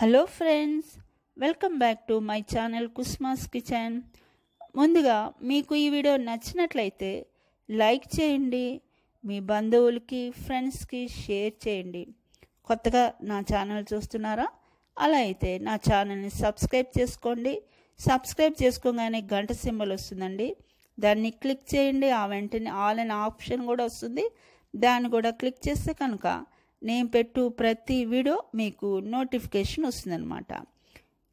hello friends welcome back to my channel కుస్మాస్ kitchen ముందుగా మీకు ఈ వీడియో నచ్చినట్లయితే లైక్ చేయండి మీ బంధువులకి ఫ్రెండ్స్కి షేర్ చేయండి కొత్తగా నా ఛానల్ చూస్తున్నారా అలా అయితే నా ఛానల్ని సబ్స్క్రైబ్ చేసుకోండి సబ్స్క్రైబ్ చేసుకోగానే గంట సింబల్ వస్తుందండి దాన్ని క్లిక్ చేయండి ఆ వెంటనే ఆల్ అనే ఆప్షన్ కూడా వస్తుంది దాన్ని కూడా క్లిక్ చేస్తే కనుక నేను పెట్టు ప్రతి వీడియో మీకు నోటిఫికేషన్ వస్తుందన్నమాట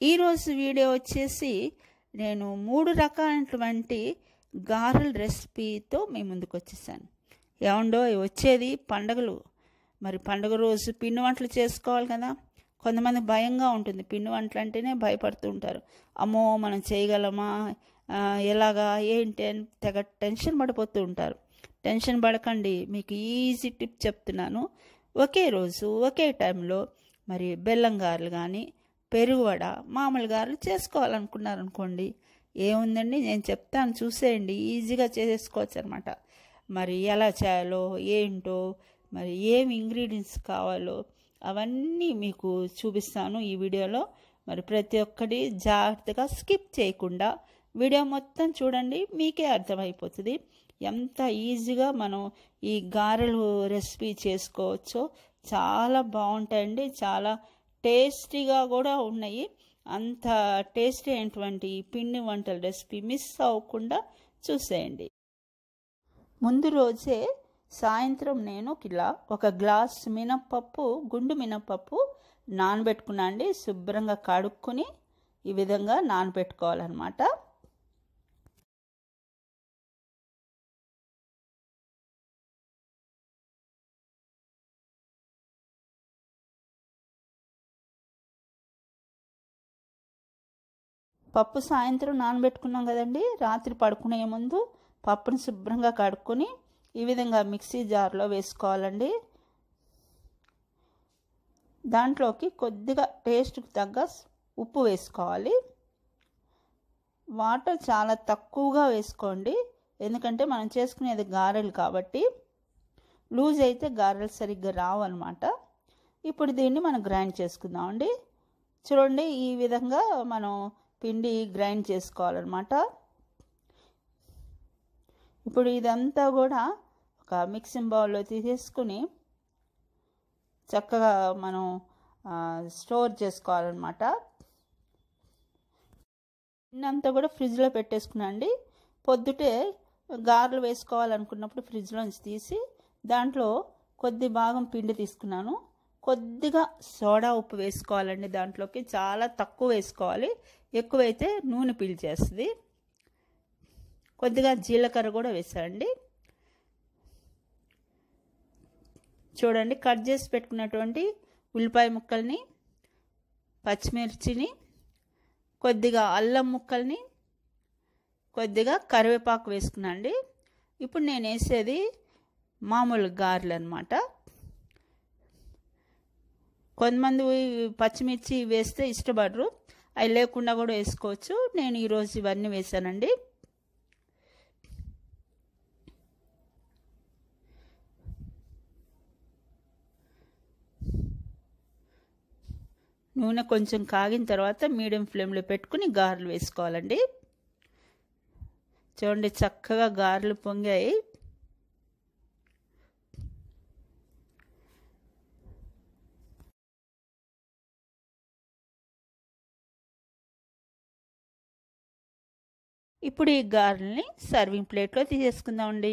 ఈరోజు వీడియో వచ్చేసి నేను మూడు రకాలైనటువంటి గారెల రెసిపీతో మీ ముందుకు వచ్చేసాను ఏమండో వచ్చేది పండగలు మరి పండుగ రోజు పిండి వంటలు చేసుకోవాలి కదా కొంతమంది భయంగా ఉంటుంది పిండి వంటలు అంటేనే భయపడుతూ ఉంటారు అమ్మో మనం చేయగలమా ఎలాగా ఏంటి అని తెగ టెన్షన్ పడిపోతూ ఉంటారు టెన్షన్ పడకండి మీకు ఈజీ టిప్ చెప్తున్నాను ఒకే రోజు ఒకే టైంలో మరి బెల్లం గారులు కానీ పెరుగువడ మామూలు గారులు చేసుకోవాలనుకున్నారనుకోండి ఏముందండి నేను చెప్తాను చూసేయండి ఈజీగా చేసేసుకోవచ్చు అనమాట మరి ఎలా చేయాలో ఏంటో మరి ఏమి ఇంగ్రీడియంట్స్ కావాలో అవన్నీ మీకు చూపిస్తాను ఈ వీడియోలో మరి ప్రతి ఒక్కటి జాగ్రత్తగా స్కిప్ చేయకుండా వీడియో మొత్తం చూడండి మీకే అర్థమైపోతుంది ఎంత ఈజీగా మనం ఈ గారెలు రెసిపీ చేసుకోవచ్చో చాలా బాగుంటాయండి చాలా టేస్టీగా కూడా ఉన్నాయి అంత టేస్టీ అయినటువంటి పిండి వంటల రెసిపీ మిస్ అవ్వకుండా చూసేయండి ముందు రోజే సాయంత్రం నేను ఇలా ఒక గ్లాస్ మినప్పప్పు గుండు మినప్పప్పు నానబెట్టుకున్నా అండి శుభ్రంగా కడుక్కుని ఈ విధంగా నానబెట్టుకోవాలన్నమాట పప్పు సాయంత్రం నానబెట్టుకున్నాం కదండి రాత్రి పడుకునే ముందు పప్పుని శుభ్రంగా కడుక్కొని ఈ విధంగా మిక్సీ జార్లో వేసుకోవాలండి దాంట్లోకి కొద్దిగా టేస్ట్కి తగ్గ ఉప్పు వేసుకోవాలి వాటర్ చాలా తక్కువగా వేసుకోండి ఎందుకంటే మనం చేసుకునేది గారెలు కాబట్టి లూజ్ అయితే గారెలు సరిగ్గా రావు అనమాట ఇప్పుడు దీన్ని మనం గ్రైండ్ చేసుకుందామండి చూడండి ఈ విధంగా మనం పిండి గ్రైండ్ చేసుకోవాలన్నమాట ఇప్పుడు ఇదంతా కూడా ఒక మిక్సింగ్ బౌల్లో తీసేసుకుని చక్కగా మనం స్టోర్ చేసుకోవాలన్నమాట నిన్నంతా కూడా ఫ్రిడ్జ్లో పెట్టేసుకునండి పొద్దుటే గారెలు వేసుకోవాలనుకున్నప్పుడు ఫ్రిడ్జ్లోంచి తీసి దాంట్లో కొద్ది భాగం పిండి తీసుకున్నాను కొద్దిగా సోడా ఉప్పు వేసుకోవాలండి దాంట్లోకి చాలా తక్కువ వేసుకోవాలి ఎక్కువైతే నూనె పీల్చేస్తుంది కొద్దిగా జీలకర్ర కూడా వేసండి చూడండి కట్ చేసి పెట్టుకున్నటువంటి ఉల్లిపాయ ముక్కల్ని పచ్చిమిర్చిని కొద్దిగా అల్లం ముక్కల్ని కొద్దిగా కరివేపాకు వేసుకున్నాండి ఇప్పుడు నేను వేసేది మామూలు గారెలు అనమాట కొంతమంది పచ్చిమిర్చి వేస్తే ఇష్టపడరు అవి లేకుండా కూడా వేసుకోవచ్చు నేను ఈరోజు ఇవన్నీ వేసానండి నూనె కొంచెం కాగిన తర్వాత మీడియం ఫ్లేమ్లో పెట్టుకుని గారెలు వేసుకోవాలండి చూడండి చక్కగా గారెలు పొంగాయి ఇప్పుడు ఈ గారెల్ని సర్వింగ్ ప్లేట్లో తీసేసుకుందామండి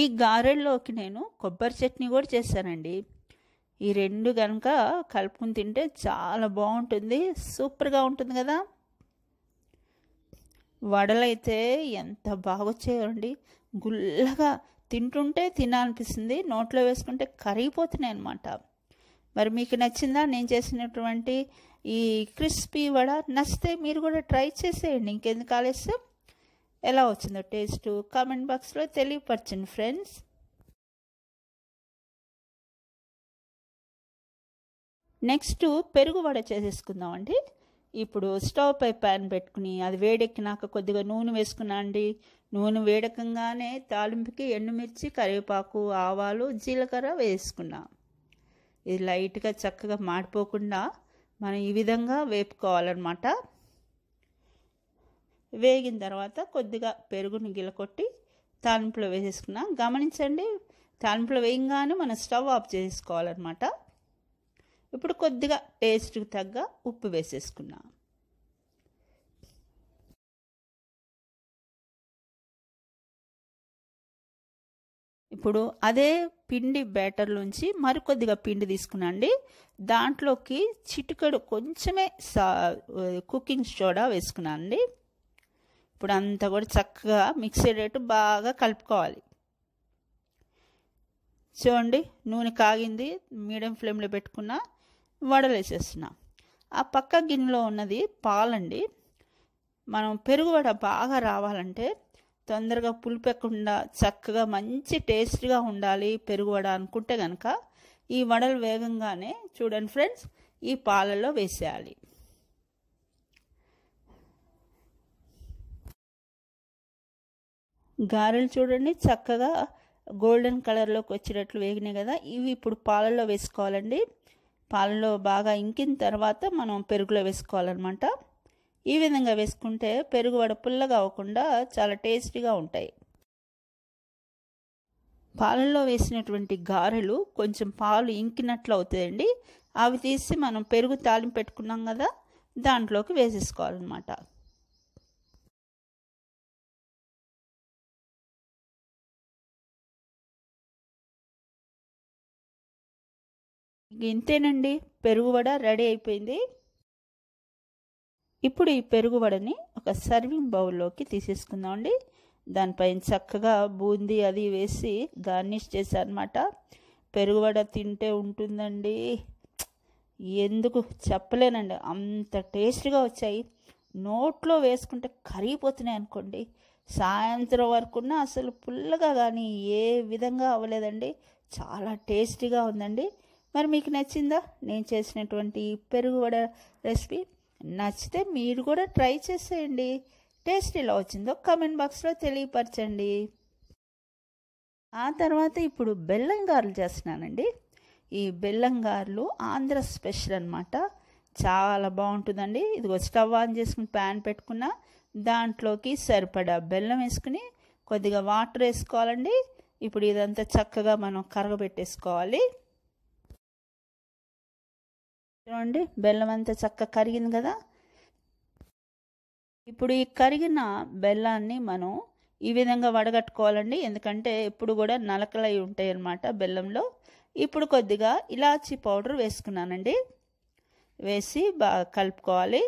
ఈ గారెల్లోకి నేను కొబ్బరి చట్నీ కూడా చేశానండి ఈ రెండు కనుక కలుపుకుని తింటే చాలా బాగుంటుంది సూపర్గా ఉంటుంది కదా వడలైతే ఎంత బాగొచ్చాయండి గుల్లగా తింటుంటే తినాలనిపిస్తుంది నోట్లో వేసుకుంటే కరిగిపోతున్నాయి అన్నమాట మరి మీకు నచ్చిందా నేను చేసినటువంటి ఈ క్రిస్పీ వడ నచ్చితే మీరు కూడా ట్రై చేసేయండి ఇంకెందుకు ఆలస్యం ఎలా వచ్చిందో టేస్ట్ కామెంట్ బాక్స్లో తెలియపరచండి ఫ్రెండ్స్ నెక్స్ట్ పెరుగు వడ చేసేసుకుందాం అండి ఇప్పుడు స్టవ్ పై ప్యాన్ పెట్టుకుని అది వేడెక్కినాక కొద్దిగా నూనె వేసుకున్నా అండి నూనె వేడకంగానే తాలింపుకి ఎండుమిర్చి కరివేపాకు ఆవాలు జీలకర్ర వేసుకున్నాను ఇది లైట్గా చక్కగా మాడిపోకుండా మనం ఈ విధంగా వేపుకోవాలన్నమాట వేగిన తర్వాత కొద్దిగా పెరుగును గిలకొట్టి తాలింపులో వేసేసుకున్నాం గమనించండి తాలింపులో వేయంగానే మనం స్టవ్ ఆఫ్ చేసేసుకోవాలన్నమాట ఇప్పుడు కొద్దిగా టేస్ట్కి తగ్గ ఉప్పు వేసేసుకున్నాం ఇప్పుడు అదే పిండి నుంచి మరికొద్దిగా పిండి తీసుకునండి దాంట్లోకి చిటికెడు కొంచెమే సా కుకింగ్ సోడా వేసుకున్నానండి ఇప్పుడు అంతా కూడా చక్కగా మిక్స్ అయ్యేటట్టు బాగా కలుపుకోవాలి చూడండి నూనె కాగింది మీడియం ఫ్లేమ్లో పెట్టుకున్న వడలు వేసేస్తున్నా ఆ పక్క గిన్నెలో ఉన్నది పాలండి మనం పెరుగు వడ బాగా రావాలంటే తొందరగా పులిపెక్కకుండా చక్కగా మంచి టేస్ట్గా ఉండాలి పెరుగు వడ అనుకుంటే కనుక ఈ వడలు వేగంగానే చూడండి ఫ్రెండ్స్ ఈ పాలలో వేసేయాలి గారెలు చూడండి చక్కగా గోల్డెన్ కలర్లోకి వచ్చేటట్లు వేగినాయి కదా ఇవి ఇప్పుడు పాలలో వేసుకోవాలండి పాలలో బాగా ఇంకిన తర్వాత మనం పెరుగులో వేసుకోవాలన్నమాట ఈ విధంగా వేసుకుంటే పెరుగు వడ పుల్లగా అవ్వకుండా చాలా టేస్టీగా ఉంటాయి పాలల్లో వేసినటువంటి గారెలు కొంచెం పాలు ఇంకినట్లు అవుతుందండి అవి తీసి మనం పెరుగు తాలింపు పెట్టుకున్నాం కదా దాంట్లోకి వేసేసుకోవాలన్నమాట ఇంతేనండి పెరుగు వడ రెడీ అయిపోయింది ఇప్పుడు ఈ పెరుగు వడని ఒక సర్వింగ్ బౌల్లోకి తీసేసుకుందామండి దానిపైన చక్కగా బూందీ అది వేసి గార్నిష్ చేశానమాట పెరుగు వడ తింటే ఉంటుందండి ఎందుకు చెప్పలేనండి అంత టేస్ట్గా వచ్చాయి నోట్లో వేసుకుంటే కరిగిపోతున్నాయి అనుకోండి సాయంత్రం వరకున్న అసలు పుల్లగా కానీ ఏ విధంగా అవ్వలేదండి చాలా టేస్టీగా ఉందండి మరి మీకు నచ్చిందా నేను చేసినటువంటి పెరుగు వడ రెసిపీ నచ్చితే మీరు కూడా ట్రై చేసేయండి టేస్ట్ ఎలా వచ్చిందో కమెంట్ బాక్స్లో తెలియపరచండి ఆ తర్వాత ఇప్పుడు బెల్లం గారులు చేస్తున్నానండి ఈ బెల్లం గారెలు ఆంధ్ర స్పెషల్ అనమాట చాలా బాగుంటుందండి ఇది స్టవ్ ఆన్ చేసుకుని ప్యాన్ పెట్టుకున్న దాంట్లోకి సరిపడా బెల్లం వేసుకుని కొద్దిగా వాటర్ వేసుకోవాలండి ఇప్పుడు ఇదంతా చక్కగా మనం కరగబెట్టేసుకోవాలి చూడండి బెల్లం అంతా చక్కగా కరిగింది కదా ఇప్పుడు ఈ కరిగిన బెల్లాన్ని మనం ఈ విధంగా వడగట్టుకోవాలండి ఎందుకంటే ఎప్పుడు కూడా నలకలై ఉంటాయి అన్నమాట బెల్లంలో ఇప్పుడు కొద్దిగా ఇలాచి పౌడర్ వేసుకున్నానండి వేసి బాగా కలుపుకోవాలి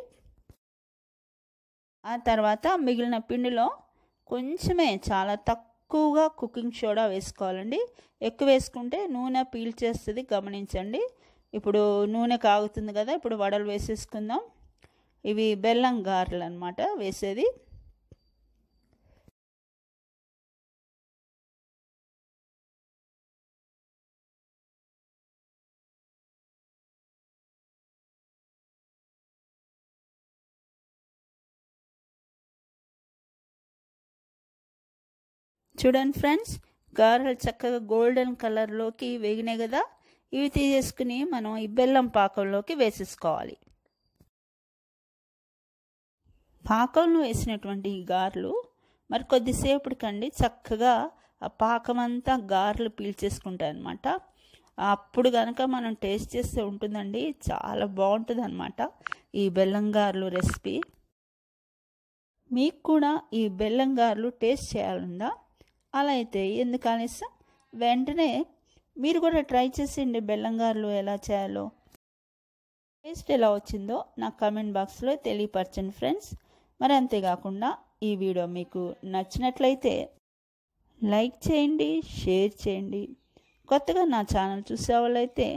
ఆ తర్వాత మిగిలిన పిండిలో కొంచెమే చాలా తక్కువగా కుకింగ్ సోడా వేసుకోవాలండి ఎక్కువ వేసుకుంటే నూనె పీల్చేస్తుంది గమనించండి ఇప్పుడు నూనె కాగుతుంది కదా ఇప్పుడు వడలు వేసేసుకుందాం ఇవి బెల్లం గారెలు అనమాట వేసేది చూడండి ఫ్రెండ్స్ గారెలు చక్కగా గోల్డెన్ కలర్లోకి వేగినాయి కదా ఇవి తీసేసుకుని మనం ఈ బెల్లం పాకంలోకి వేసేసుకోవాలి పాకంలో వేసినటువంటి ఈ గారెలు మరి కొద్దిసేపటికండి చక్కగా ఆ పాకం అంతా గారెలు పీల్చేసుకుంటాయి అనమాట అప్పుడు కనుక మనం టేస్ట్ చేస్తే ఉంటుందండి చాలా బాగుంటుంది అనమాట ఈ బెల్లం గారెలు రెసిపీ మీకు కూడా ఈ బెల్లం గారెలు టేస్ట్ చేయాలందా అలా అయితే ఎందుకు వెంటనే మీరు కూడా ట్రై చేసేయండి బెల్లంగారులు ఎలా చేయాలో టేస్ట్ ఎలా వచ్చిందో నాకు కమెంట్ బాక్స్లో తెలియపరచండి ఫ్రెండ్స్ మరి అంతేకాకుండా ఈ వీడియో మీకు నచ్చినట్లయితే లైక్ చేయండి షేర్ చేయండి కొత్తగా నా ఛానల్ చూసేవాళ్ళైతే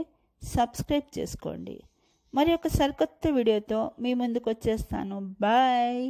సబ్స్క్రైబ్ చేసుకోండి మరి ఒక సరికొత్త వీడియోతో మీ ముందుకు వచ్చేస్తాను బాయ్